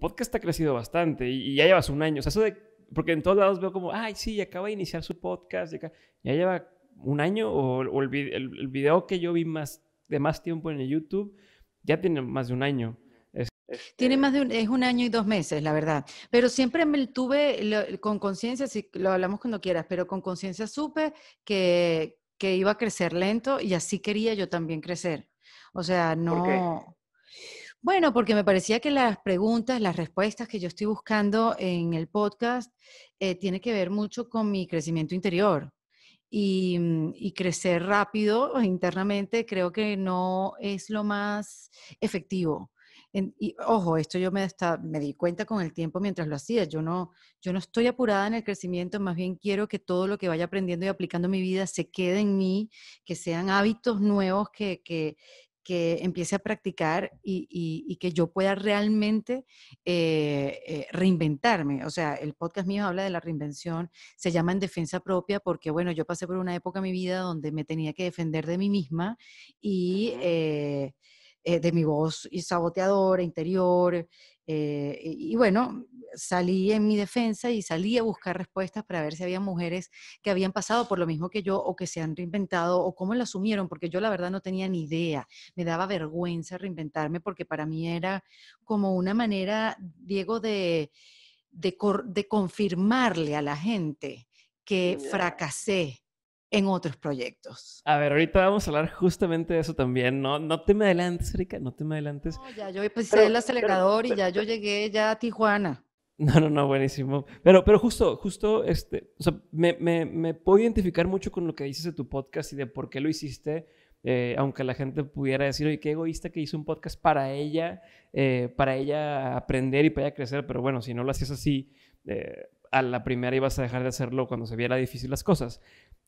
podcast ha crecido bastante y, ya llevas un año. O sea, eso de, porque en todos lados veo como, ay, sí, acaba de iniciar su podcast, ya, ya lleva un año o, el, video que yo vi más de más tiempo en el YouTube ya tiene más de un año. Este tiene más de es un año y dos meses, la verdad. Pero siempre me tuve con conciencia, si lo hablamos cuando quieras, pero con conciencia supe que, que, iba a crecer lento y así quería yo también crecer. O sea, no. Bueno, porque me parecía que las preguntas, las respuestas que yo estoy buscando en el podcast tienen eh, tiene que ver mucho con mi crecimiento interior. Y, mm, crecer rápido internamente creo que no es lo más efectivo. y, ojo, esto yo me, di cuenta con el tiempo mientras lo hacía. Yo no, yo no estoy apurada en el crecimiento, más bien quiero que todo lo que vaya aprendiendo y aplicando en mi vida se quede en mí, que sean hábitos nuevos que, que empiece a practicar y, que yo pueda realmente eh, eh, reinventarme. O sea, el podcast mío habla de la reinvención, se llama En Defensa Propia porque, bueno, yo pasé por una época en mi vida donde me tenía que defender de mí misma y... Eh, de mi voz y saboteadora interior. Eh, y, bueno, salí en mi defensa y salí a buscar respuestas para ver si había mujeres que habían pasado por lo mismo que yo o que se han reinventado o cómo lo asumieron, porque yo la verdad no tenía ni idea. Me daba vergüenza reinventarme porque para mí era como una manera, Diego, de, de, de confirmarle a la gente que fracasé en otros proyectos. A ver, ahorita vamos a hablar justamente de eso también. No, no te me adelantes, Erika, no te me adelantes. ya yo pues el acelerador y ya yo llegué ya a Tijuana. No, no, no, buenísimo. Pero, pero justo, justo, este, o sea, me, me, me puedo identificar mucho con lo que dices de tu podcast y de por qué lo hiciste, eh, aunque la gente pudiera decir, oye, qué egoísta que hizo un podcast para ella, eh, para ella aprender y para ella crecer, pero bueno, si no lo hacías así, eh, a la primera ibas a dejar de hacerlo cuando se viera difícil las cosas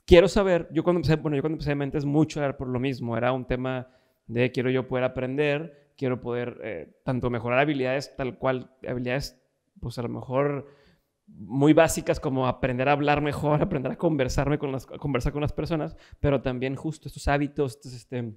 quiero saber, yo cuando empecé, bueno, yo cuando empecé Mentes mucho era por lo mismo, era un tema de quiero yo poder aprender, quiero poder eh, tanto mejorar habilidades tal cual, habilidades pues a lo mejor muy básicas como aprender a hablar mejor, aprender a conversarme con las, conversar con las personas, pero también justo estos hábitos, estos, este,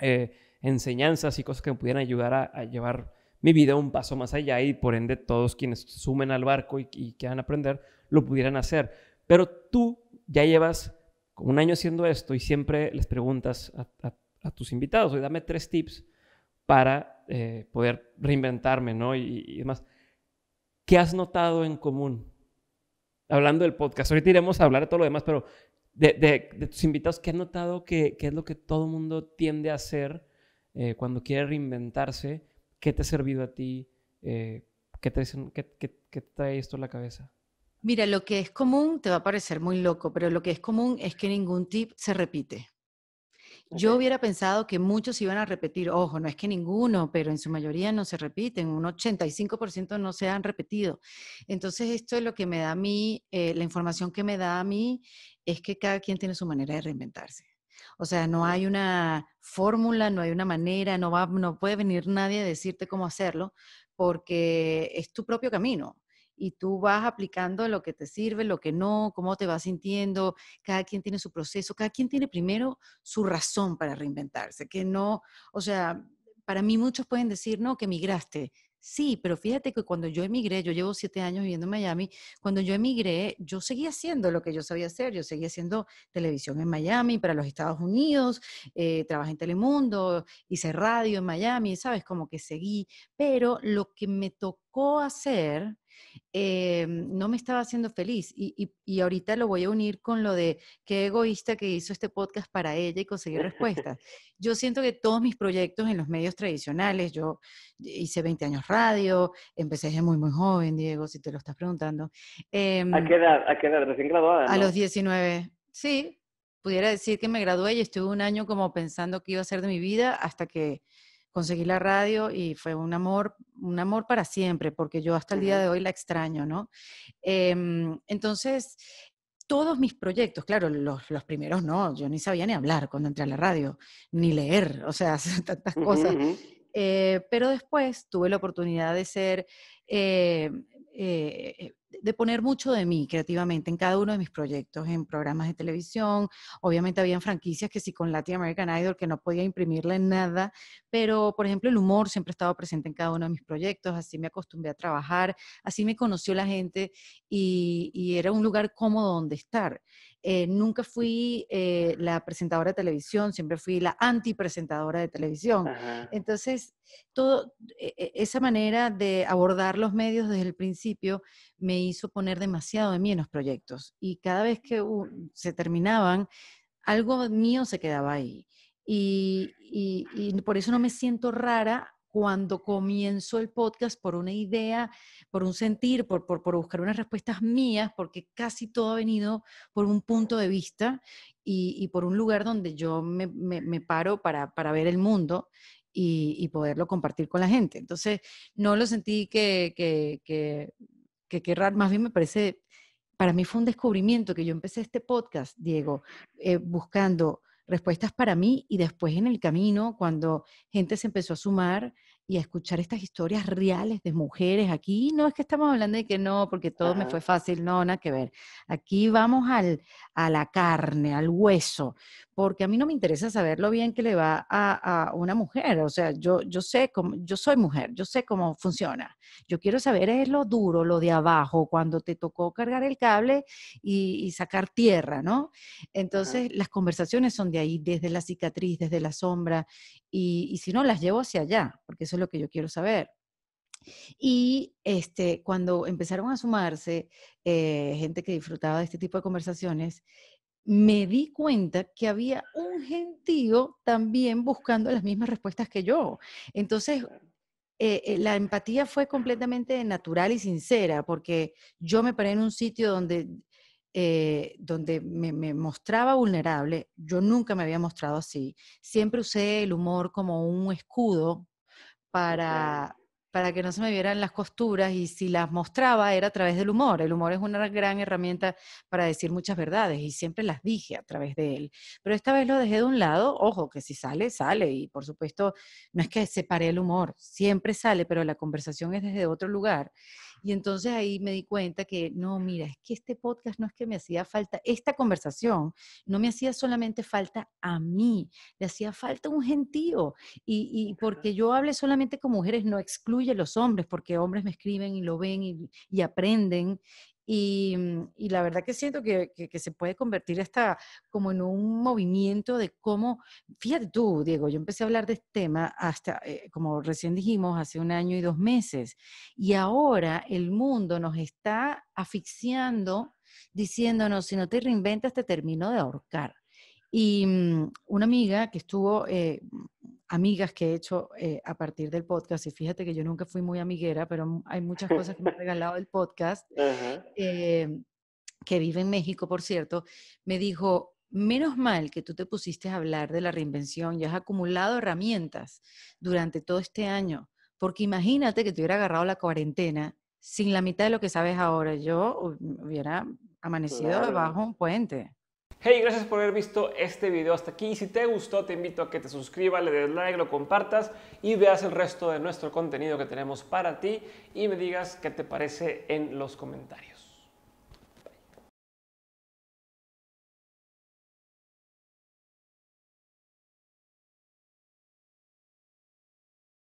eh, enseñanzas y cosas que me pudieran ayudar a, llevar mi vida un paso más allá y por ende todos quienes sumen al barco y, y quieran aprender lo pudieran hacer. Pero tú ya llevas un año haciendo esto y siempre les preguntas a, tus invitados, oye, dame tres tips para eh, poder reinventarme, ¿no? Y, demás. ¿Qué has notado en común? Hablando del podcast, ahorita iremos a hablar de todo lo demás, pero de, tus invitados, ¿qué has notado que, es lo que todo mundo tiende a hacer eh, cuando quiere reinventarse? ¿Qué te ha servido a ti? Eh, ¿qué, te, trae esto a la cabeza? Mira, lo que es común te va a parecer muy loco, pero lo que es común es que ningún tip se repite. Yo hubiera pensado que muchos iban a repetir, ojo, no es que ninguno, pero en su mayoría no se repiten, un 85% no se han repetido. Entonces, esto es lo que me da a mí, eh, la información que me da a mí es que cada quien tiene su manera de reinventarse. O sea, no hay una fórmula, no hay una manera, no, va, no puede venir nadie a decirte cómo hacerlo, porque es tu propio camino y tú vas aplicando lo que te sirve, lo que no, cómo te vas sintiendo, cada quien tiene su proceso, cada quien tiene primero su razón para reinventarse, que no, o sea, para mí muchos pueden decir, no, que emigraste. Sí, pero fíjate que cuando yo emigré, yo llevo siete años viviendo en Miami, cuando yo emigré, yo seguía haciendo lo que yo sabía hacer, yo seguía haciendo televisión en Miami para los Estados Unidos, eh, trabajé en Telemundo, hice radio en Miami, sabes, como que seguí, pero lo que me tocó hacer Em, no me estaba haciendo feliz. Y, y, ahorita lo voy a unir con lo de qué egoísta que hizo este podcast para ella y conseguir respuestas. Yo siento que todos mis proyectos en los medios tradicionales, yo hice 20 años radio, empecé desde muy, muy joven, Diego, si te lo estás preguntando. ¿A em, qué edad? ¿A qué ¿Recién graduada? A los 19. Sí, pudiera decir que me gradué y estuve un año como pensando qué iba a ser de mi vida hasta que conseguí la radio y fue un amor, un amor para siempre, porque yo hasta el día de hoy la extraño, ¿no? Em, entonces, todos mis proyectos, claro, los, los, primeros no, yo ni sabía ni hablar cuando entré a la radio, ni leer, o sea, tantas cosas. Eh, pero después tuve la oportunidad de ser eh, eh, de poner mucho de mí creativamente en cada uno de mis proyectos, en programas de televisión. Obviamente había franquicias que sí con Latin American Idol, que no podía imprimirle nada, pero por ejemplo el humor siempre estaba presente en cada uno de mis proyectos, así me acostumbré a trabajar, así me conoció la gente y, era un lugar cómodo donde estar. Eh, nunca fui eh, la presentadora de televisión, siempre fui la antipresentadora de televisión. Entonces, todo, e, e, esa manera de abordar los medios desde el principio me hizo poner demasiado de mí en los proyectos y cada vez que se terminaban, algo mío se quedaba ahí. Y, por eso no me siento rara cuando comienzo el podcast por una idea, por un sentir, por, buscar unas respuestas mías, porque casi todo ha venido por un punto de vista y, por un lugar donde yo me, me, paro para, ver el mundo y, poderlo compartir con la gente. Entonces, no lo sentí que, que qué más bien me parece, para mí fue un descubrimiento que yo empecé este podcast, Diego, eh, buscando respuestas para mí y después en el camino, cuando gente se empezó a sumar y a escuchar estas historias reales de mujeres aquí, no es que estamos hablando de que no, porque todo me fue fácil, no, nada que ver. Aquí vamos al, a la carne, al hueso, porque a mí no me interesa saber lo bien que le va a, una mujer. O sea, yo, yo sé cómo, yo soy mujer, yo sé cómo funciona. Yo quiero saber es lo duro, lo de abajo, cuando te tocó cargar el cable y, sacar tierra, ¿no? Entonces, las conversaciones son de ahí, desde la cicatriz, desde la sombra, y, si no, las llevo hacia allá, porque eso es lo que yo quiero saber. Y este, cuando empezaron a sumarse eh, gente que disfrutaba de este tipo de conversaciones, me di cuenta que había un gentío también buscando las mismas respuestas que yo. Entonces, eh, eh, la empatía fue completamente natural y sincera, porque yo me paré en un sitio donde, eh, donde me, mostraba vulnerable, yo nunca me había mostrado así, siempre usé el humor como un escudo para, para que no se me vieran las costuras y si las mostraba era a través del humor. El humor es una gran herramienta para decir muchas verdades y siempre las dije a través de él. Pero esta vez lo dejé de un lado, ojo, que si sale, sale y por supuesto no es que pare el humor, siempre sale, pero la conversación es desde otro lugar. Y entonces ahí me di cuenta que, no, mira, es que este podcast no es que me hacía falta, esta conversación no me hacía solamente falta a mí, le hacía falta un gentío. Y, porque yo hable solamente con mujeres no excluye a los hombres, porque hombres me escriben y lo ven y aprenden Mm, y, la verdad que siento que, se puede convertir hasta como en un movimiento de cómo, fíjate tú, Diego, yo empecé a hablar de este tema hasta, eh, como recién dijimos, hace un año y dos meses, y ahora el mundo nos está asfixiando diciéndonos, si no te reinventas, te termino de ahorcar. Y mm, una amiga que estuvo, eh, amigas que he hecho eh, a partir del podcast. Y fíjate que yo nunca fui muy amiguera, pero hay muchas cosas que me ha regalado el podcast, eh, que vive en México, por cierto, me dijo, menos mal que tú te pusiste a hablar de la reinvención ya has acumulado herramientas durante todo este año, porque imagínate que te hubiera agarrado la cuarentena sin la mitad de lo que sabes ahora. Yo hubiera amanecido debajo de un puente. Hey, gracias por haber visto este video hasta aquí. Si te gustó, te invito a que te suscribas, le des like, lo compartas y veas el resto de nuestro contenido que tenemos para ti y me digas qué te parece en los comentarios.